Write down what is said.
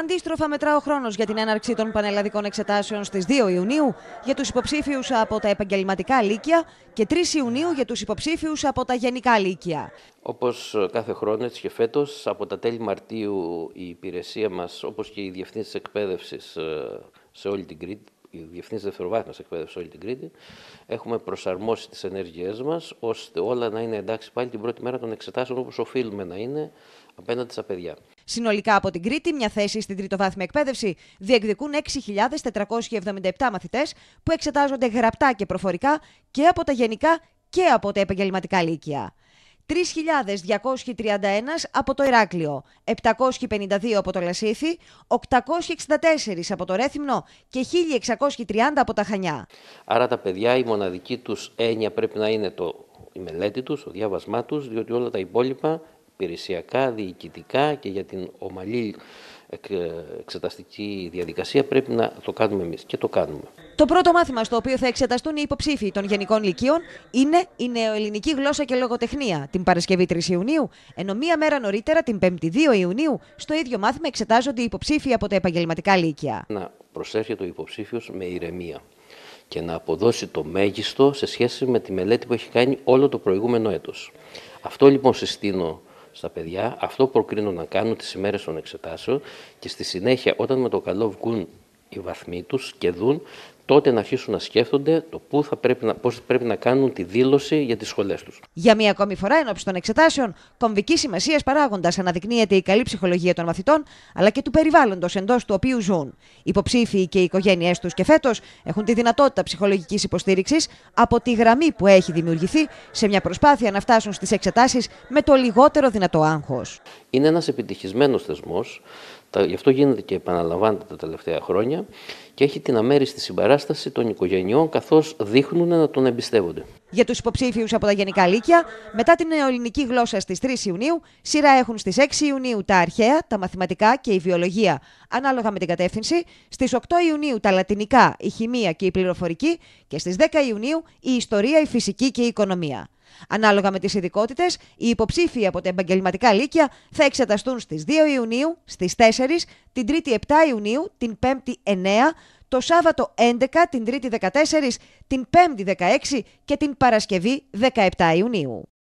Αντίστροφα μετρά ο χρόνος για την έναρξη των πανελλαδικών εξετάσεων στις 2 Ιουνίου για τους υποψήφιους από τα επαγγελματικά λύκεια και 3 Ιουνίου για τους υποψήφιους από τα γενικά λύκεια. Όπως ε, κάθε χρόνο, έτσι και φέτος, από τα τέλη Μαρτίου η υπηρεσία μας, όπως και η Διευθύνση Εκπαίδευσης ε, σε όλη την Κρήτη, η διευθύνσει δευτεροβάθμιας εκπαίδευσης όλη την Κρήτη, έχουμε προσαρμόσει τις ενέργειές μας ώστε όλα να είναι εντάξει πάλι την πρώτη μέρα των εξετάσεων όπως οφείλουμε να είναι απέναντι στα παιδιά. Συνολικά από την Κρήτη, μια θέση στην τριτοβάθμια εκπαίδευση διεκδικούν 6.477 μαθητές που εξετάζονται γραπτά και προφορικά και από τα γενικά και από τα επαγγελματικά λύκεια. 3.231 από το Ηράκλειο, 752 από το Λασίθι, 864 από το Ρέθυμνο και 1.630 από τα Χανιά. Άρα τα παιδιά η μοναδική τους έννοια πρέπει να είναι το, η μελέτη τους, το διάβασμά τους, διότι όλα τα υπόλοιπα υπηρεσιακά, διοικητικά και για την ομαλή εξεταστική διαδικασία πρέπει να το κάνουμε εμείς και το κάνουμε. Το πρώτο μάθημα στο οποίο θα εξεταστούν οι υποψήφοι των Γενικών Λυκείων είναι η νεοελληνική γλώσσα και λογοτεχνία την Παρασκευή 3 Ιουνίου, ενώ μία μέρα νωρίτερα την 5η 2 Ιουνίου στο ίδιο μάθημα εξετάζονται οι υποψήφοι από τα επαγγελματικά λύκεια. Να προσέρχεται ο υποψήφιος με ηρεμία και να αποδώσει το μέγιστο σε σχέση με τη μελέτη που έχει κάνει όλο το προηγούμενο έτος. Αυτό λοιπόν συστήνω στα παιδιά, αυτό προκρίνουν να κάνουν τις ημέρες των εξετάσεων και στη συνέχεια όταν με το καλό βγουν οι βαθμοί τους και δουν τότε να αρχίσουν να σκέφτονται το πού θα πρέπει να, πώς πρέπει να κάνουν τη δήλωση για τις σχολές τους. Για μία ακόμη φορά, εν των εξετάσεων, κομβικής σημασίας παράγοντας αναδεικνύεται η καλή ψυχολογία των μαθητών, αλλά και του περιβάλλοντος εντός του οποίου ζουν. Οι υποψήφοι και οι οικογένειές τους και φέτος έχουν τη δυνατότητα ψυχολογικής υποστήριξης από τη γραμμή που έχει δημιουργηθεί σε μια προσπάθεια να φτάσουν στις εξετάσεις με το λιγότερο δυνατό άγχος. Είναι ένας επιτυχισμένος θεσμός, Γι' αυτό γίνεται και επαναλαμβάνεται τα τελευταία χρόνια και έχει την αμέριστη συμπαράσταση των οικογενειών, καθώς δείχνουν να τον εμπιστεύονται. Για τους υποψήφιους από τα Γενικά λύκια, μετά την ελληνική γλώσσα στις 3 Ιουνίου, σειρά έχουν στις 6 Ιουνίου τα αρχαία, τα μαθηματικά και η βιολογία, ανάλογα με την κατεύθυνση, στις 8 Ιουνίου τα λατινικά, η χημεία και η πληροφορική και στις 10 Ιουνίου η ιστορία, η φυσική και η οικονομία. Ανάλογα με τις ειδικότητες, οι υποψήφοι από τα επαγγελματικά λύκεια θα εξεταστούν στις 2 Ιουνίου, στις 4, την 3η 7 Ιουνίου, την 5η 9, το Σάββατο 11, την 3η 14, την 5η 16 και την Παρασκευή 17 Ιουνίου.